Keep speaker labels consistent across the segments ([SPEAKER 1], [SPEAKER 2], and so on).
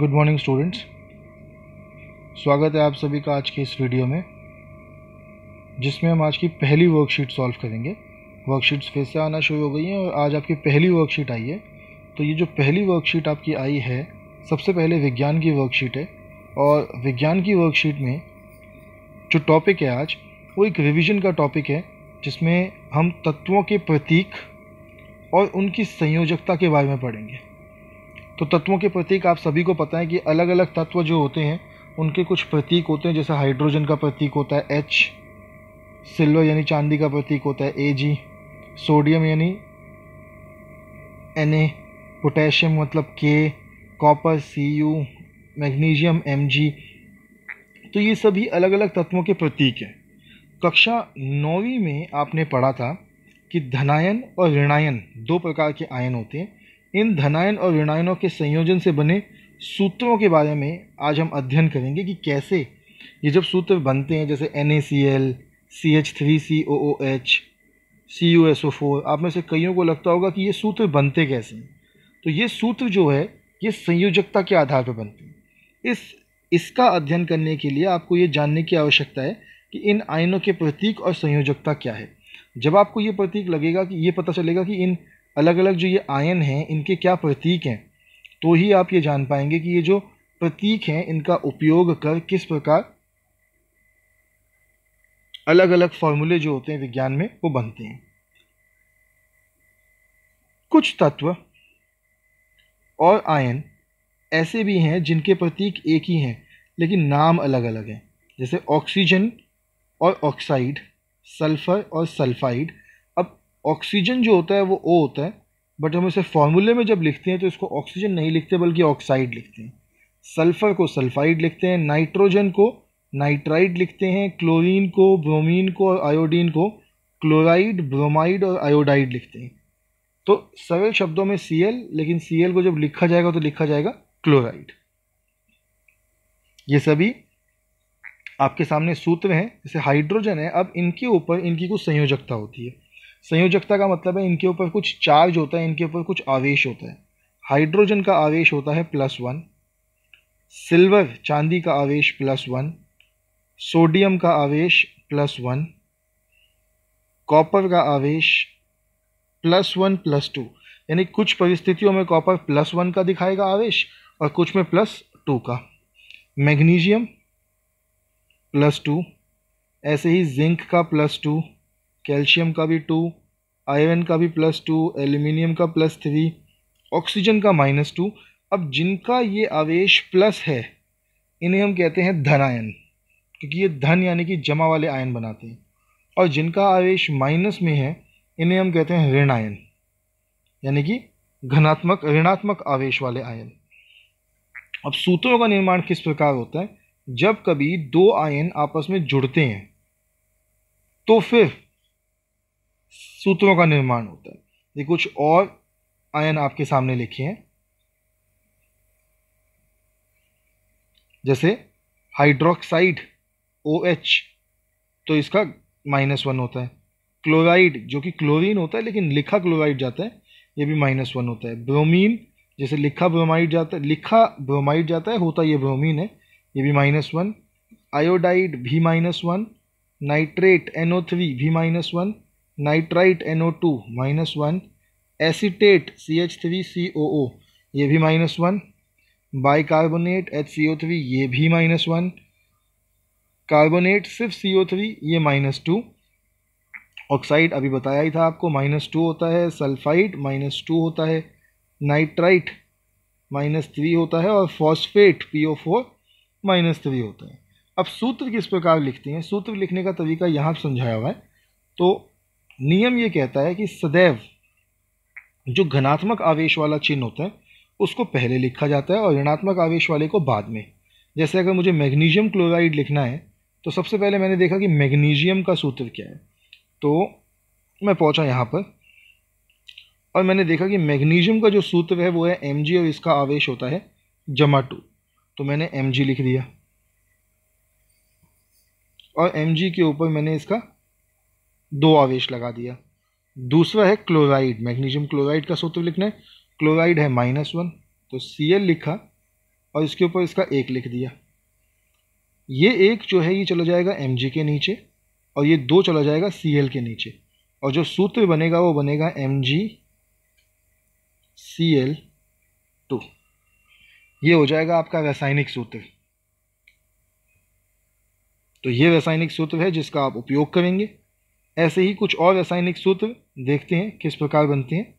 [SPEAKER 1] good morning students स्वागत है आप सभी का आज के इस वीडियो में जिसमें हम आज की पहली वर्कशीट सॉल्व करेंगे वर्कशीट्स फिर से आना शुरू हो गई हैं और आज आपकी पहली वर्कशीट आई है तो ये जो पहली वर्कशीट आपकी आई है सबसे पहले विज्ञान की वर्कशीट है और विज्ञान की वर्कशीट में जो टॉपिक है आज वो एक रिविज़न का टॉपिक है जिसमें हम तत्वों के प्रतीक और उनकी संयोजकता के बारे में पढ़ेंगे तो तत्वों के प्रतीक आप सभी को पता है कि अलग अलग तत्व जो होते हैं उनके कुछ प्रतीक होते हैं जैसे हाइड्रोजन का प्रतीक होता है एच सिल्वर यानी चांदी का प्रतीक होता है ए जी सोडियम यानी एन ए पोटेशियम मतलब K copper C U magnesium M G तो ये सभी अलग अलग तत्वों के प्रतीक हैं कक्षा नौवीं में आपने पढ़ा था कि धनायन और ऋणायन दो प्रकार के आयन होते हैं इन धनायन और ऋणायनों के संयोजन से बने सूत्रों के बारे में आज हम अध्ययन करेंगे कि कैसे ये जब सूत्र बनते हैं जैसे N A C L C H three C O O H C U S O four आप में से कईयों को लगता होगा कि ये सूत्र बनते कैसे हैं तो ये सूत्र जो है ये संयोजकता के आधार पर बनते हैं इस इसका अध्ययन करने के लिए आपको ये जानने की आवश्यकता है कि इन आयनों के प्रतीक और संयोजकता क्या है जब आपको ये प्रतीक लगेगा कि ये पता चलेगा कि इन अलग अलग जो ये आयन हैं इनके क्या प्रतीक हैं तो ही आप ये जान पाएंगे कि ये जो प्रतीक हैं इनका उपयोग कर किस प्रकार अलग अलग फॉर्मूले जो होते हैं विज्ञान में वो बनते हैं कुछ तत्व और आयन ऐसे भी हैं जिनके प्रतीक एक ही हैं लेकिन नाम अलग अलग हैं जैसे ऑक्सीजन और ऑक्साइड सल्फ़र और सल्फ़ाइड ऑक्सीजन जो होता है वो ओ होता है बट हम इसे फॉर्मूले में जब लिखते हैं तो इसको ऑक्सीजन नहीं लिखते बल्कि ऑक्साइड लिखते हैं सल्फ़र को सल्फाइड लिखते हैं नाइट्रोजन को नाइट्राइड लिखते हैं क्लोरीन को ब्रोमीन को और आयोडीन को क्लोराइड ब्रोमाइड और आयोडाइड लिखते हैं तो सरल शब्दों में सी एल लेकिन सी एल को जब लिखा जाएगा तो लिखा जाएगा क्लोराइड ये सभी आपके सामने सूत्र हैं जैसे हाइड्रोजन है अब इनके ऊपर इनकी कुछ संयोजकता होती है संयोजकता का मतलब है इनके ऊपर कुछ चार्ज होता है इनके ऊपर कुछ आवेश होता है हाइड्रोजन का आवेश होता है प्लस वन सिल्वर चांदी का आवेश प्लस वन सोडियम का आवेश प्लस वन कॉपर का आवेश प्लस वन प्लस टू यानी कुछ परिस्थितियों में कॉपर प्लस वन का दिखाएगा आवेश और कुछ में प्लस टू का मैग्नीशियम प्लस टू ऐसे ही जिंक का प्लस टू कैल्शियम का भी टू आयरन का भी प्लस टू एल्यूमिनियम का प्लस थ्री ऑक्सीजन का माइनस टू अब जिनका ये आवेश प्लस है इन्हें हम कहते हैं धन आयन क्योंकि ये धन यानी कि जमा वाले आयन बनाते हैं और जिनका आवेश माइनस में है इन्हें हम कहते हैं ऋण आयन यानी कि घनात्मक ऋणात्मक आवेश वाले आयन अब सूत्रों का निर्माण किस प्रकार होता है जब कभी दो आयन आपस में जुड़ते हैं तो फिर सूत्रों का निर्माण होता है ये कुछ और आयन आपके सामने लिखे हैं जैसे हाइड्रोक्साइड ओ एच तो इसका माइनस वन होता है क्लोराइड जो कि क्लोरीन होता है लेकिन लिखा क्लोराइड जाता है ये भी माइनस वन होता है ब्रोमीन जैसे लिखा ब्रोमाइड जाता है लिखा ब्रोमाइड जाता है होता ये ब्रोमीन है ये भी माइनस वन आयोडाइड भी minus one nitrate N O three भी minus one nitrite N two minus one acetate C H three C O O ये भी minus one bicarbonate H C O three ये भी minus one carbonate सिर्फ C O three ये minus two oxide अभी बताया ही था आपको माइनस टू होता है सल्फाइड माइनस टू होता है नाइट्राइट माइनस थ्री होता है और phosphate P O four minus three होता है अब सूत्र किस प्रकार लिखते हैं सूत्र लिखने का तरीका यहाँ समझाया हुआ है तो नियम ये कहता है कि सदैव जो घनात्मक आवेश वाला चिन्ह होता है उसको पहले लिखा जाता है और ऋणात्मक आवेश वाले को बाद में जैसे अगर मुझे मैग्नीशियम क्लोराइड लिखना है तो सबसे पहले मैंने देखा कि मैग्नीशियम का सूत्र क्या है तो मैं पहुंचा यहाँ पर और मैंने देखा कि मैग्नीशियम का जो सूत्र है वो है एम और इसका आवेश होता है जमा टू तो मैंने एम लिख दिया और एम के ऊपर मैंने इसका दो आवेश लगा दिया दूसरा है क्लोराइड मैग्नीशियम क्लोराइड का सूत्र लिखना है क्लोराइड है माइनस वन तो सी एल लिखा और इसके ऊपर इसका एक लिख दिया ये एक जो है ये चला जाएगा एम के नीचे और ये दो चला जाएगा सी के नीचे और जो सूत्र बनेगा वो बनेगा M G C L two ये हो जाएगा आपका रासायनिक सूत्र तो ये रासायनिक सूत्र है जिसका आप उपयोग करेंगे ऐसे ही कुछ और रासायनिक सूत्र देखते हैं किस प्रकार बनते हैं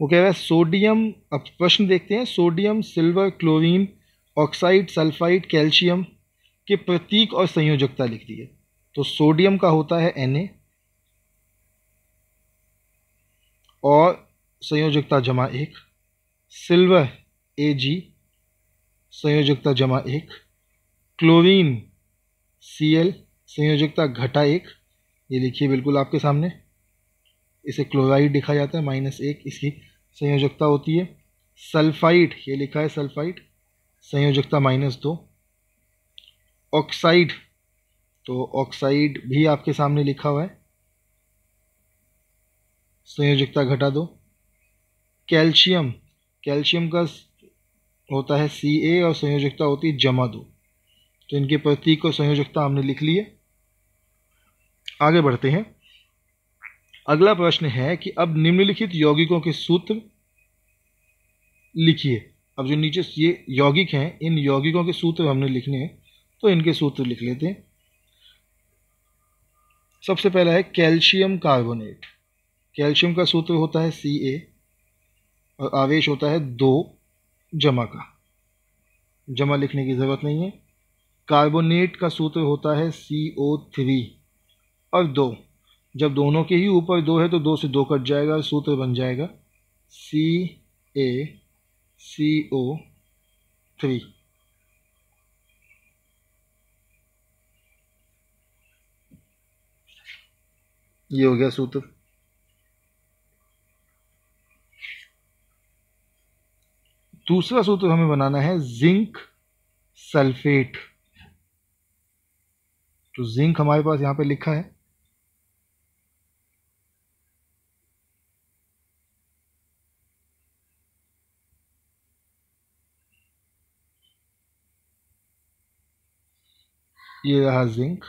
[SPEAKER 1] वो कह रहा है सोडियम अब प्रश्न देखते हैं sodium silver chlorine oxide sulphide calcium के प्रतीक और संयोजकता लिख दिए तो सोडियम का होता है एन और संयोजकता जमा एक सिल्वर ए जी संयोजकता जमा एक क्लोरीन सी एल संयोजकता घटा एक ये देखिए बिल्कुल आपके सामने इसे क्लोराइड लिखा जाता है माइनस एक इसकी संयोजकता होती है सल्फाइड ये लिखा है सल्फाइड संयोजकता माइनस दो ऑक्साइड तो ऑक्साइड भी आपके सामने लिखा हुआ है संयोजकता घटा दो कैल्शियम कैल्शियम का होता है सी ए और संयोजकता होती है जमा दो तो इनके प्रतीक और संयोजकता हमने लिख लिए आगे बढ़ते हैं अगला प्रश्न है कि अब निम्नलिखित यौगिकों के सूत्र लिखिए अब जो नीचे ये यौगिक हैं इन यौगिकों के सूत्र हमने लिखने हैं तो इनके सूत्र लिख लेते हैं सबसे पहला है कैल्शियम कार्बोनेट कैल्शियम का सूत्र होता है सी ए और आवेश होता है दो जमा का जमा लिखने की ज़रूरत नहीं है कार्बोनेट का सूत्र होता है सी ओ थ्री और दो जब दोनों के ही ऊपर दो है तो दो से दो कट जाएगा और सूत्र बन जाएगा सी ए सी ओ थ्री ये हो गया सूत्र दूसरा सूत्र हमें बनाना है जिंक सल्फेट तो जिंक हमारे पास यहाँ पे लिखा है ये रहा जिंक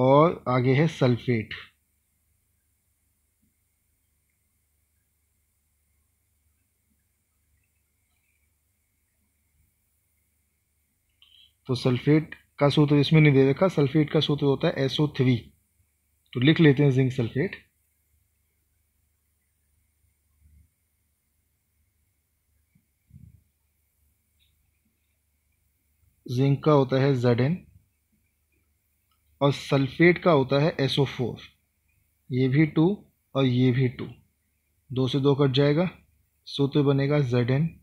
[SPEAKER 1] और आगे है सल्फेट तो सल्फेट का सूत्र इसमें नहीं दे रखा सल्फेट का सूत्र होता है एसओ थ्री तो लिख लेते हैं जिंक सल्फेट जिंक का होता है जेड एन और सल्फेट का होता है एसओ फोर ये भी टू और ये भी टू दो से दो कट जाएगा सूत्र बनेगा जेड एन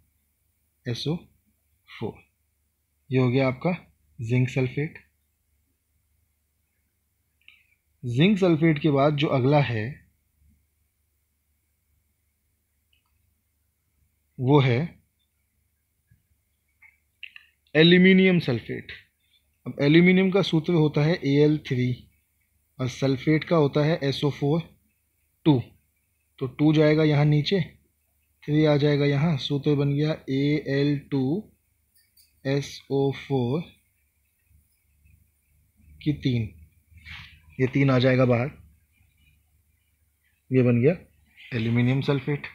[SPEAKER 1] एसओ फोर ये हो गया आपका जिंक सल्फेट जिंक सल्फेट के बाद जो अगला है वो है एल्यूमिनियम सल्फेट अब एल्यूमिनियम का सूत्र होता है ए एल थ्री और सल्फेट का होता है एस ओ फोर टू तो टू जाएगा यहाँ नीचे थ्री आ जाएगा यहाँ सूत्र बन गया A L two S O four की तीन ये तीन आ जाएगा बाहर ये बन गया एल्यूमिनियम सल्फेट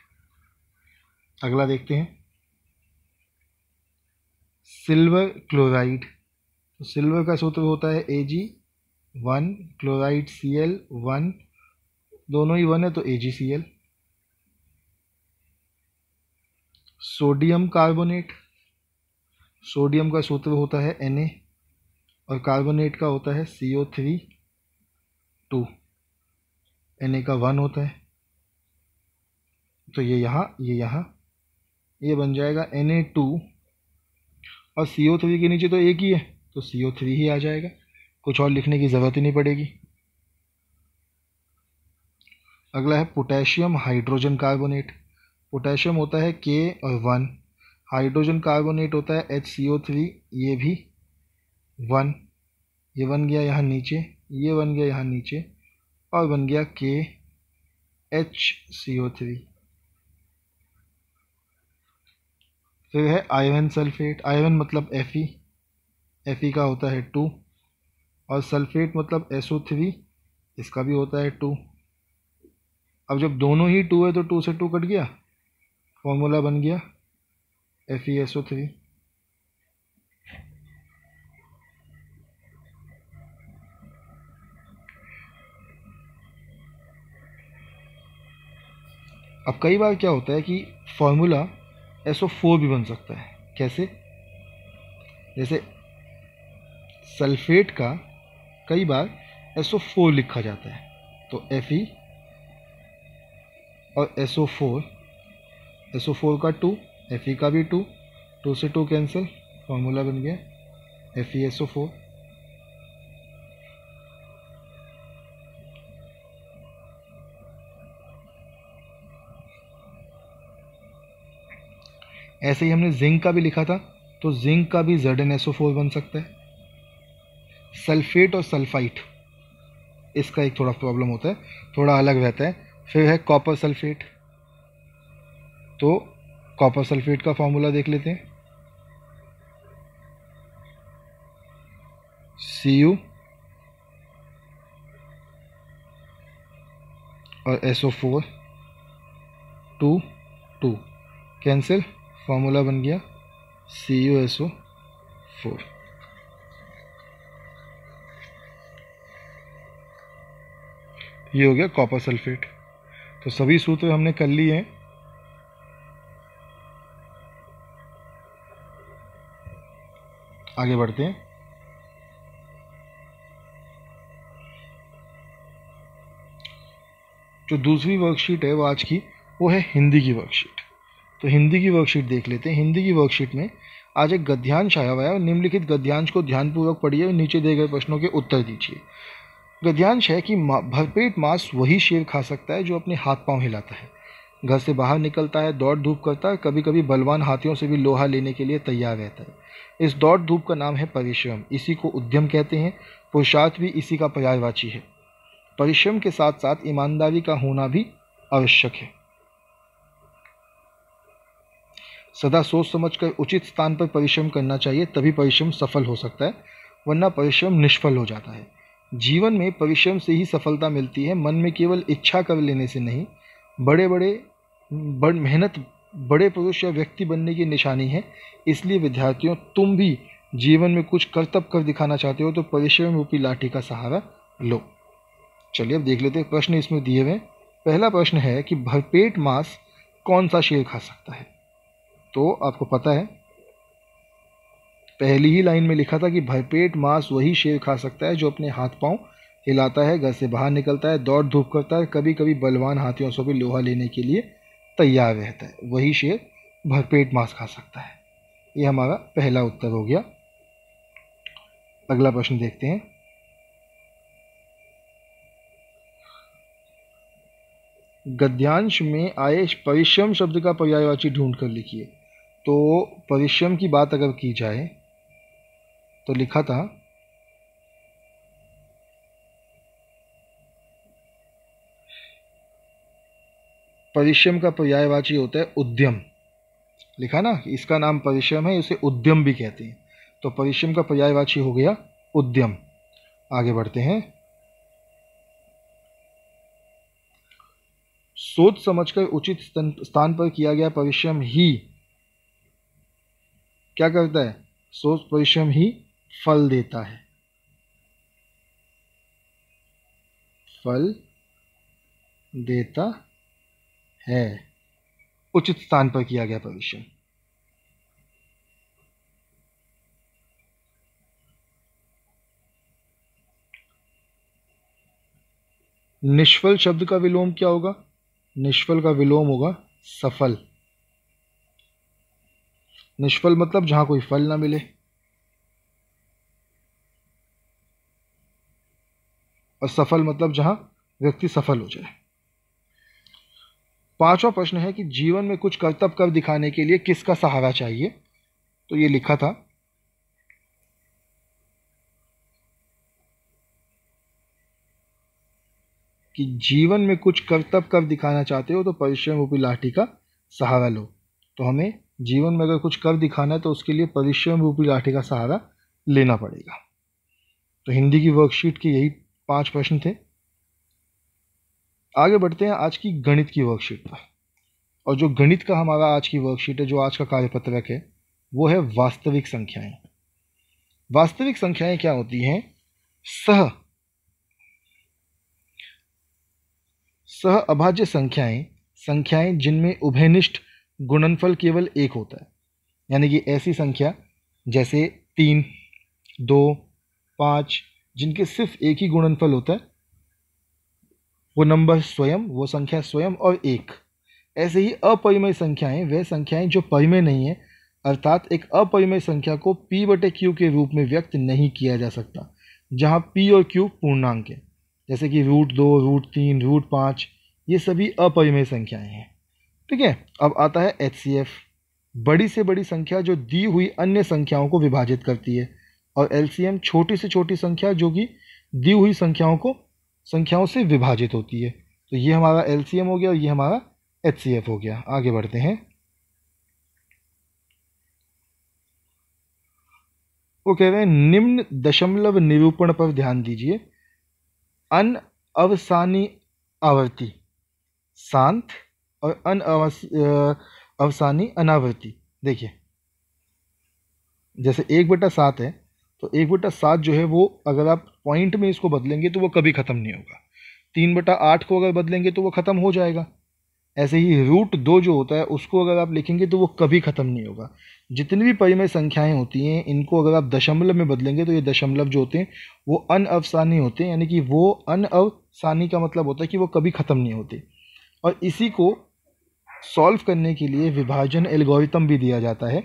[SPEAKER 1] अगला देखते हैं सिल्वर क्लोराइड तो सिल्वर का सूत्र होता है A G one chloride C L one दोनों ही वन है तो A G C L sodium carbonate sodium का सूत्र होता है एन और कार्बोनेट का होता है C O three two N का वन होता है तो ये यहाँ ये यहाँ ये बन जाएगा एन ए टू और सी ओ थ्री के नीचे तो एक ही है तो सी ओ थ्री ही आ जाएगा कुछ और लिखने की ज़रूरत ही नहीं पड़ेगी अगला है पोटेशियम हाइड्रोजन कार्बोनेट पोटेशियम होता है के और वन हाइड्रोजन कार्बोनेट होता है एच सी ओ थ्री ये भी वन ये बन गया यहाँ नीचे ये बन गया यहाँ नीचे और बन गया के एच सी ओ थ्री फिर है आयरन सल्फेट आयरन मतलब एफ ई एफ ई का होता है टू और सल्फेट मतलब एस ओ थ्री इसका भी होता है टू अब जब दोनों ही टू है तो टू से टू कट गया फॉर्मूला बन गया F E S O three अब कई बार क्या होता है कि फॉर्मूला एस ओ फोर भी बन सकता है कैसे जैसे सल्फेट का कई बार एस ओ फोर लिखा जाता है तो एफ ई और S O four S O four का टू एफ ई e का भी टू टू से टू कैंसिल फॉर्मूला बन गया F E S O four ऐसे ही हमने जिंक का भी लिखा था तो जिंक का भी Z N S O four बन सकता है सल्फेट और सल्फाइट इसका एक थोड़ा प्रॉब्लम होता है थोड़ा अलग रहता है फिर है कॉपर सल्फेट तो कॉपर सल्फेट का फॉर्मूला देख लेते हैं सी यू और S O four two two cancel formula बन गया C U S O four ये हो गया कॉपर सल्फेट तो सभी सूत्र हमने कर लिए हैं आगे बढ़ते हैं जो दूसरी वर्कशीट है वो आज की वो है हिंदी की वर्कशीट तो हिंदी की वर्कशीट देख लेते हैं हिंदी की वर्कशीट में आज एक गद्यांश आया हुआ है और निम्नलिखित गद्यांश को ध्यानपूर्वक पढ़िए और नीचे दिए गए प्रश्नों के उत्तर दीजिए गद्यांश है कि भरपेट मांस वही शेर खा सकता है जो अपने हाथ पांव हिलाता है घर से बाहर निकलता है दौड़ धूप करता है कभी कभी बलवान हाथियों से भी लोहा लेने के लिए तैयार रहता है इस दौड़ धूप का नाम है परिश्रम इसी को उद्यम कहते हैं पुरुषार्थ भी इसी का पर्यायवाची है परिश्रम के साथ साथ ईमानदारी का होना भी आवश्यक है सदा सोच समझ कर उचित स्थान पर परिश्रम करना चाहिए तभी परिश्रम सफल हो सकता है वरना परिश्रम निष्फल हो जाता है जीवन में परिश्रम से ही सफलता मिलती है मन में केवल इच्छा कर लेने से नहीं बड़े बड़े बड़ मेहनत बड़े पुरुष या व्यक्ति बनने की निशानी है इसलिए विद्यार्थियों तुम भी जीवन में कुछ करतब कर दिखाना चाहते हो तो परिश्रम रूपी लाठी का सहारा लो चलिए अब देख लेते हैं प्रश्न इसमें दिए हुए पहला प्रश्न है कि भरपेट मांस कौन सा शेर खा सकता है तो आपको पता है पहली ही लाइन में लिखा था कि भरपेट मांस वही शेर खा सकता है जो अपने हाथ पांव हिलाता है घर से बाहर निकलता है दौड़ धूप करता है कभी कभी बलवान हाथियों से भी लोहा लेने के लिए तैयार रहता है वही शेर भरपेट मांस खा सकता है ये हमारा पहला उत्तर हो गया अगला प्रश्न देखते हैं गद्यांश में आए परिश्रम शब्द का पर्यायवाची ढूंढ कर लिखिए तो परिश्रम की बात अगर की जाए तो लिखा था परिश्रम का पर्यायवाची होता है उद्यम लिखा ना इसका नाम परिश्रम है इसे उद्यम भी कहते हैं तो परिश्रम का पर्यायवाची हो गया उद्यम आगे बढ़ते हैं सोच समझकर उचित स्थान पर किया गया परिश्रम ही क्या करता है सोच परिश्रम ही फल देता है फल देता है उचित स्थान पर किया गया प्रवेशन निष्फल शब्द का विलोम क्या होगा निष्फल का विलोम होगा सफल निष्फल मतलब जहां कोई फल ना मिले और सफल मतलब जहां व्यक्ति सफल हो जाए पांचवा प्रश्न है कि जीवन में कुछ कर्तव्य कर दिखाने के लिए किसका सहारा चाहिए तो ये लिखा था कि जीवन में कुछ कर्तव्य कर दिखाना चाहते हो तो परिश्रम रूपी लाठी का सहारा लो तो हमें जीवन में अगर कुछ कर दिखाना है तो उसके लिए परिश्रम रूपी लाठी का सहारा लेना पड़ेगा तो हिंदी की वर्कशीट के यही पांच प्रश्न थे आगे बढ़ते हैं आज की गणित की वर्कशीट पर और जो गणित का हमारा आज की वर्कशीट है जो आज का कार्यपत्रक है वो है वास्तविक संख्याएं वास्तविक संख्याएं क्या होती हैं सह सह अभाज्य संख्याएं संख्याएं जिनमें उभयनिष्ठ गुणनफल केवल एक होता है यानी कि ऐसी संख्या जैसे तीन दो पाँच जिनके सिर्फ एक ही गुणनफल होता है वो नंबर स्वयं वो संख्या स्वयं और एक ऐसे ही अपरिमय संख्याएं वे संख्याएं जो परिमय नहीं है अर्थात एक अपरिमय संख्या को p बटे क्यू के रूप में व्यक्त नहीं किया जा सकता जहां p और q पूर्णांक है जैसे कि रूट दो रूट तीन रूट पाँच ये सभी अपरिमय संख्याएं हैं ठीक है अब आता है एच बड़ी से बड़ी संख्या जो दी हुई अन्य संख्याओं को विभाजित करती है और एल छोटी से छोटी संख्या जो कि दी हुई संख्याओं को संख्याओं से विभाजित होती है तो ये हमारा एल हो गया और ये हमारा एच हो गया आगे बढ़ते हैं वो कह रहे हैं निम्न दशमलव निरूपण पर ध्यान दीजिए अन अवसानी आवर्ती शांत और अन अवसानी अनावर्ती देखिए जैसे एक बटा सात है तो एक बटा सात जो है वो अगर आप पॉइंट में इसको बदलेंगे तो वो कभी ख़त्म नहीं होगा तीन बटा आठ को अगर बदलेंगे तो वो ख़त्म हो जाएगा ऐसे ही रूट दो जो होता है उसको अगर आप लिखेंगे तो वो कभी ख़त्म नहीं होगा जितनी भी परिमय संख्याएं होती हैं इनको अगर आप दशमलव में बदलेंगे तो ये दशमलव जो होते हैं वो अनअवसानी होते हैं यानी कि वो अनअवसानी का मतलब होता है कि वो कभी ख़त्म नहीं होते और इसी को सॉल्व करने के लिए विभाजन एल्गोरिथम भी दिया जाता है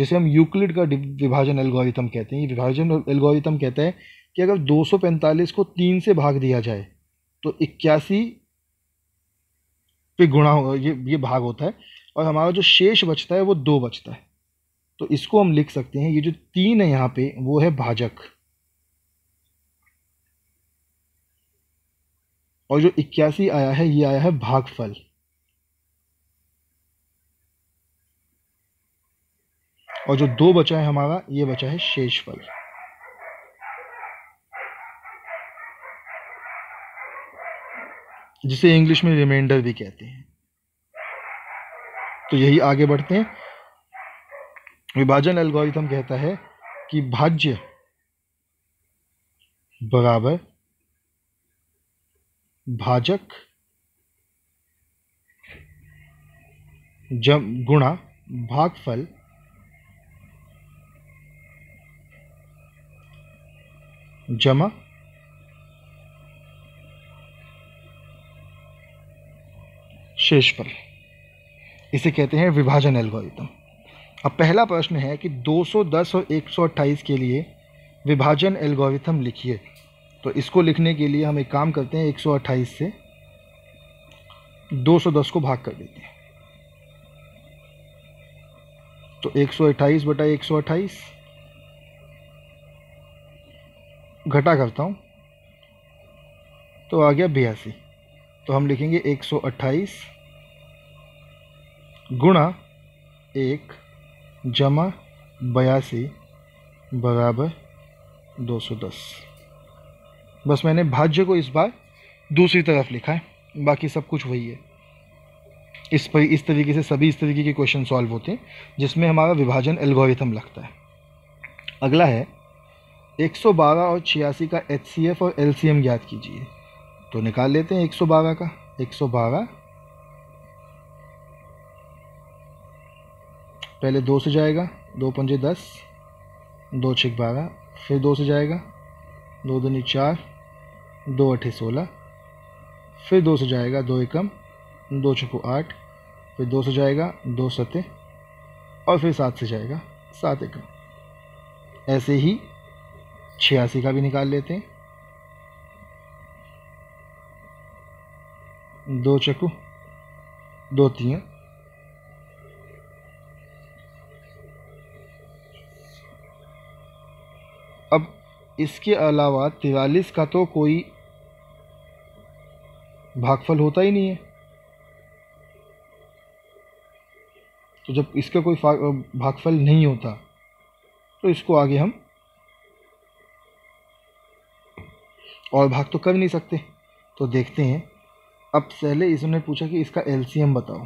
[SPEAKER 1] जिसे हम यूक्लिड का विभाजन एल्गोरिथम कहते हैं ये विभाजन एल्गोरिथम कहता है कि अगर 245 को तीन से भाग दिया जाए तो इक्यासी पे गुणा हो ये ये भाग होता है और हमारा जो शेष बचता है वो दो बचता है तो इसको हम लिख सकते हैं ये जो तीन है यहाँ पे वो है भाजक और जो इक्यासी आया है ये आया है भागफल और जो दो बचा है हमारा ये बचा है शेषफल जिसे इंग्लिश में रिमाइंडर भी कहते हैं तो यही आगे बढ़ते हैं विभाजन एल्गोरिथम कहता है कि भाज्य बराबर भाजक जब गुणा भागफल जमा शेषफल इसे कहते हैं विभाजन एल्गोरिथम अब पहला प्रश्न है कि 210 और 128 के लिए विभाजन एल्गोरिथम लिखिए तो इसको लिखने के लिए हम एक काम करते हैं 128 से 210 को भाग कर देते हैं तो 128 बटा 128 घटा करता हूँ तो आ गया बयासी तो हम लिखेंगे एक सौ अट्ठाईस गुणा एक जमा बयासी बराबर दो सौ दस बस मैंने भाज्य को इस बार दूसरी तरफ लिखा है बाकी सब कुछ वही है इस पर इस तरीके से सभी इस तरीके के क्वेश्चन सॉल्व होते हैं जिसमें हमारा विभाजन एल्गोरिथम लगता है अगला है 112 और छियासी का एच और एल ज्ञात कीजिए तो निकाल लेते हैं 112 का 112 पहले दो से जाएगा दो पंजे दस दो छः बारह फिर दो से जाएगा दो दूनी चार दो अठे सोलह फिर दो से जाएगा दो एकम दो छको आठ फिर दो से जाएगा दो सते और फिर सात से जाएगा सात एकम ऐसे ही छियासी का भी निकाल लेते हैं दो चकू दो तीन अब इसके अलावा तिरालीस का तो कोई भागफल होता ही नहीं है तो जब इसका कोई भागफल नहीं होता तो इसको आगे हम और भाग तो कर नहीं सकते तो देखते हैं अब पहले इसने पूछा कि इसका एल बताओ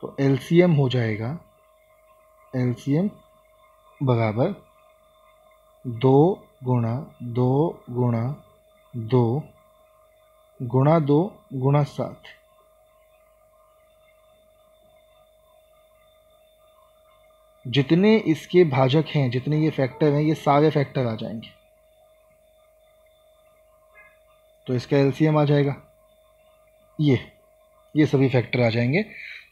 [SPEAKER 1] तो एल हो जाएगा एल बराबर दो गुणा दो गुणा दो गुणा दो गुणा सात जितने इसके भाजक हैं जितने ये फैक्टर हैं ये सारे फैक्टर आ जाएंगे तो इसका एलसीएम आ जाएगा ये ये सभी फैक्टर आ जाएंगे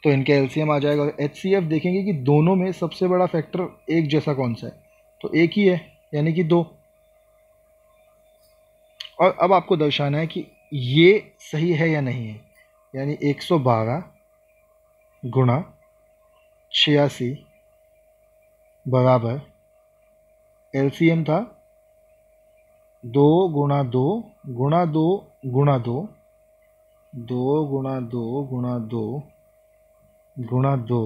[SPEAKER 1] तो इनका एलसीएम आ जाएगा एच देखेंगे कि दोनों में सबसे बड़ा फैक्टर एक जैसा कौन सा है तो एक ही है यानी कि दो और अब आपको दर्शाना है कि ये सही है या नहीं है यानी एक सौ बारह गुणा छियासी बराबर एम था दो गुणा दो गुणा दो गुणा दो दो गुणा दो गुणा दो गुणा दो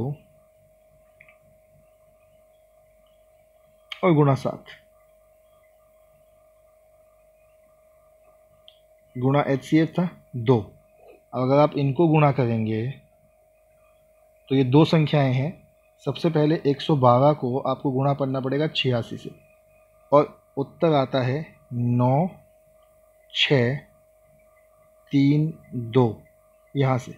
[SPEAKER 1] और गुणा सात गुणा एच सी एफ था दो अगर आप इनको गुणा करेंगे तो ये दो संख्याएं हैं सबसे पहले 112 को आपको गुणा करना पड़ेगा छियासी से और उत्तर आता है नौ छ तीन दो यहाँ से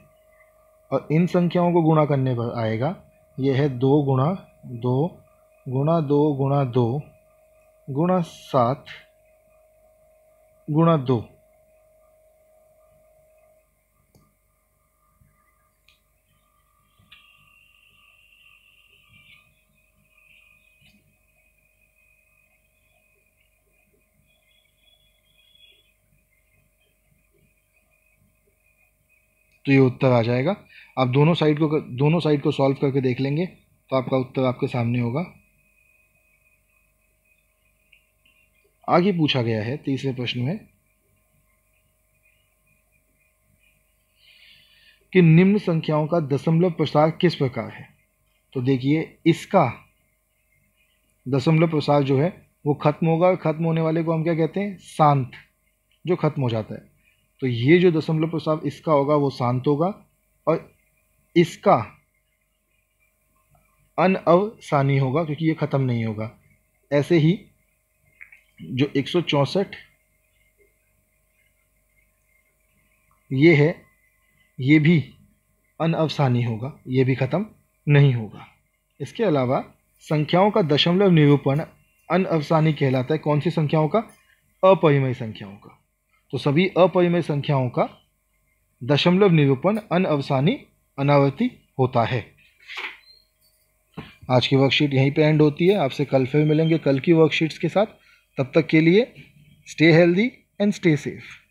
[SPEAKER 1] और इन संख्याओं को गुणा करने पर आएगा यह है दो गुणा दो गुणा दो गुणा दो गुणा सात गुणा दो तो ये उत्तर आ जाएगा आप दोनों साइड को दोनों साइड को सॉल्व करके देख लेंगे तो आपका उत्तर आपके सामने होगा आगे पूछा गया है तीसरे प्रश्न में कि निम्न संख्याओं का दशमलव प्रसार किस प्रकार है तो देखिए इसका दशमलव प्रसार जो है वो खत्म होगा और खत्म होने वाले को हम क्या कहते हैं शांत जो खत्म हो जाता है तो ये जो दशमलव प्रस्ताव इसका होगा वो शांत होगा और इसका अनअवसानी होगा क्योंकि ये ख़त्म नहीं होगा ऐसे ही जो एक ये है ये भी अनअवसानी होगा ये भी ख़त्म नहीं होगा इसके अलावा संख्याओं का दशमलव निरूपण अनअवसानी कहलाता है कौन सी संख्याओं का अपरिमय संख्याओं का तो सभी अपरिमेय संख्याओं का दशमलव निरूपण अनअवसानी अनावर्ती होता है आज की वर्कशीट यहीं पे एंड होती है आपसे कल फिर मिलेंगे कल की वर्कशीट्स के साथ तब तक के लिए stay healthy and stay safe